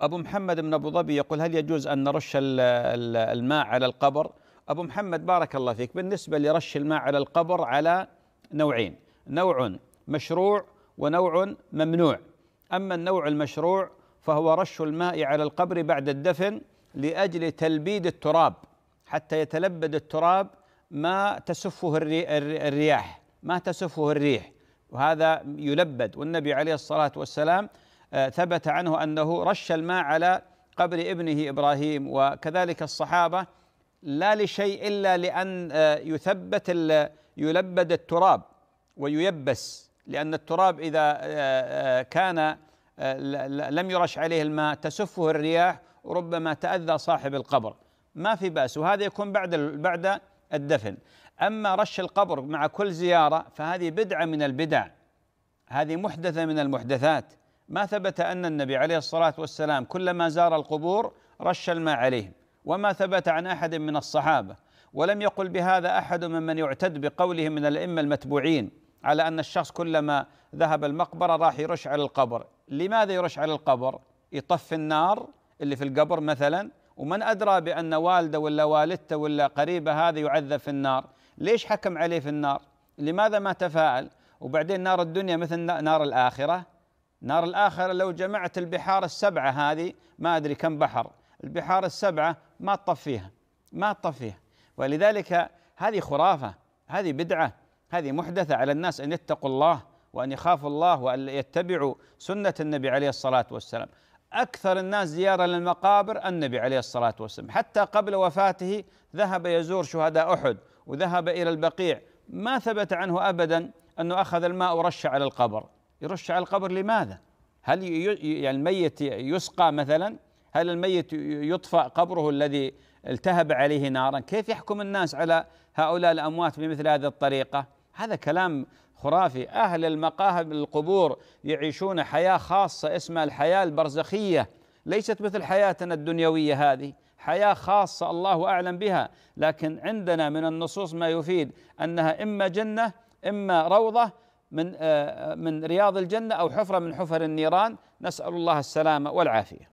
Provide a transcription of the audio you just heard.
أبو محمد من أبو ظبي يقول هل يجوز أن نرش الماء على القبر أبو محمد بارك الله فيك بالنسبة لرش الماء على القبر على نوعين نوع مشروع ونوع ممنوع أما النوع المشروع فهو رش الماء على القبر بعد الدفن لأجل تلبيد التراب حتى يتلبد التراب ما تسفه الرياح ما تسفه الريح وهذا يلبد والنبي عليه الصلاة والسلام آه، ثبت عنه انه رش الماء على قبر ابنه ابراهيم وكذلك الصحابه لا لشيء الا لان آه، يثبت يلبد التراب وييبس لان التراب اذا آه، كان لم يرش عليه الماء تسفه الرياح وربما تاذى صاحب القبر ما في باس وهذا يكون بعد بعد الدفن اما رش القبر مع كل زياره فهذه بدعه من البدع هذه محدثه من المحدثات ما ثبت أن النبي عليه الصلاة والسلام كلما زار القبور رش الماء عليهم وما ثبت عن أحد من الصحابة ولم يقل بهذا أحد ممن يعتد بقوله من الأئمة المتبوعين على أن الشخص كلما ذهب المقبرة راح يرش على القبر لماذا يرش على القبر يطفي النار اللي في القبر مثلا ومن أدرى بأن والده ولا والدته ولا قريبه هذا يعذب في النار ليش حكم عليه في النار لماذا ما تفاءل وبعدين نار الدنيا مثل نار الآخرة نار الآخرة لو جمعت البحار السبعة هذه ما أدري كم بحر البحار السبعة ما تطفيها ما تطفيها ولذلك هذه خرافة هذه بدعة هذه محدثة على الناس أن يتقوا الله وأن يخافوا الله وأن يتبعوا سنة النبي عليه الصلاة والسلام أكثر الناس زيارة للمقابر النبي عليه الصلاة والسلام حتى قبل وفاته ذهب يزور شهداء أحد وذهب إلى البقيع ما ثبت عنه أبدا أنه أخذ الماء ورش على القبر يرش على القبر لماذا؟ هل يعني الميت يسقى مثلا؟ هل الميت يطفى قبره الذي التهب عليه نارا؟ كيف يحكم الناس على هؤلاء الأموات بمثل هذه الطريقة؟ هذا كلام خرافي أهل المقاهي القبور يعيشون حياة خاصة اسمها الحياة البرزخية ليست مثل حياتنا الدنيوية هذه حياة خاصة الله أعلم بها لكن عندنا من النصوص ما يفيد أنها إما جنة إما روضة من آه، آه، من رياض الجنه او حفره من حفر النيران نسال الله السلامه والعافيه